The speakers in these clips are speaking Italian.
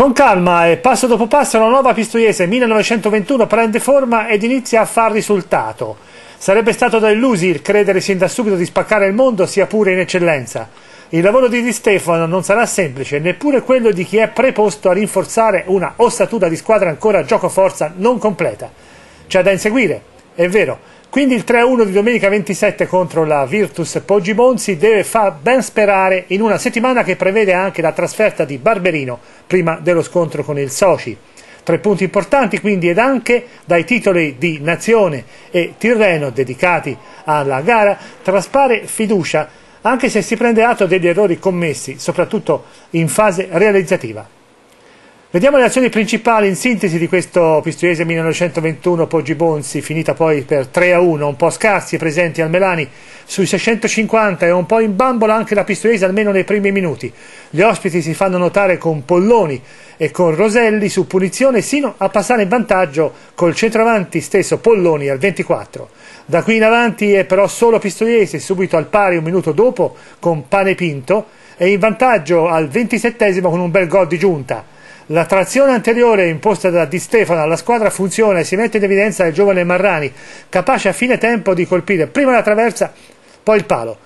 Con calma e passo dopo passo la nuova Pistoiese 1921 prende forma ed inizia a far risultato. Sarebbe stato da illusi il credere sin da subito di spaccare il mondo, sia pure in eccellenza. Il lavoro di Di Stefano non sarà semplice, neppure quello di chi è preposto a rinforzare una ossatura di squadra ancora gioco forza non completa. C'è da inseguire, è vero, quindi il 3-1 di domenica 27 contro la Virtus Poggi Bonzi deve far ben sperare in una settimana che prevede anche la trasferta di Barberino prima dello scontro con il Soci. Tre punti importanti quindi ed anche dai titoli di Nazione e Tirreno dedicati alla gara traspare fiducia anche se si prende atto degli errori commessi, soprattutto in fase realizzativa. Vediamo le azioni principali in sintesi di questo Pistoiese 1921 Poggi Bonzi, finita poi per 3 a 1, un po' scarsi presenti al Melani sui 650 e un po' in bambola anche la Pistoiese almeno nei primi minuti. Gli ospiti si fanno notare con Polloni e con Roselli su punizione sino a passare in vantaggio col centravanti stesso Polloni al 24. Da qui in avanti è però solo Pistoiese, subito al pari un minuto dopo con Pane Pinto e in vantaggio al 27 con un bel gol di giunta la trazione anteriore imposta da Di Stefano alla squadra funziona e si mette in evidenza il giovane Marrani, capace a fine tempo di colpire prima la traversa, poi il palo.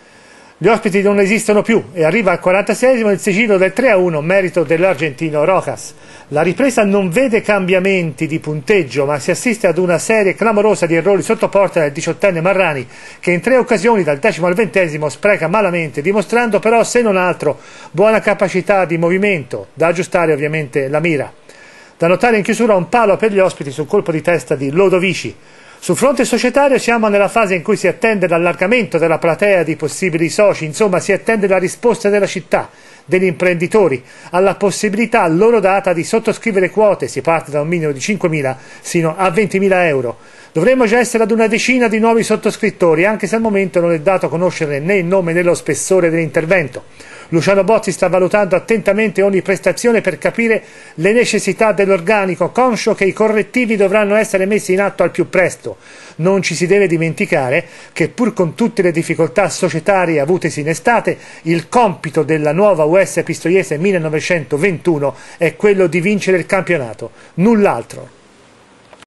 Gli ospiti non esistono più e arriva al 46 il sigillo del 3 a 1, merito dell'argentino Rocas. La ripresa non vede cambiamenti di punteggio, ma si assiste ad una serie clamorosa di errori sotto porta del diciottenne Marrani, che in tre occasioni dal decimo al ventesimo spreca malamente, dimostrando però, se non altro, buona capacità di movimento, da aggiustare ovviamente la mira. Da notare in chiusura un palo per gli ospiti sul colpo di testa di Lodovici. Sul fronte societario siamo nella fase in cui si attende l'allargamento della platea di possibili soci, insomma si attende la risposta della città, degli imprenditori, alla possibilità loro data di sottoscrivere quote, si parte da un minimo di 5.000 sino a 20.000 euro. Dovremmo già essere ad una decina di nuovi sottoscrittori, anche se al momento non è dato conoscere né il nome né lo spessore dell'intervento. Luciano Bozzi sta valutando attentamente ogni prestazione per capire le necessità dell'organico, conscio che i correttivi dovranno essere messi in atto al più presto. Non ci si deve dimenticare che pur con tutte le difficoltà societarie avutesi in estate, il compito della nuova US Pistoiese 1921 è quello di vincere il campionato, null'altro.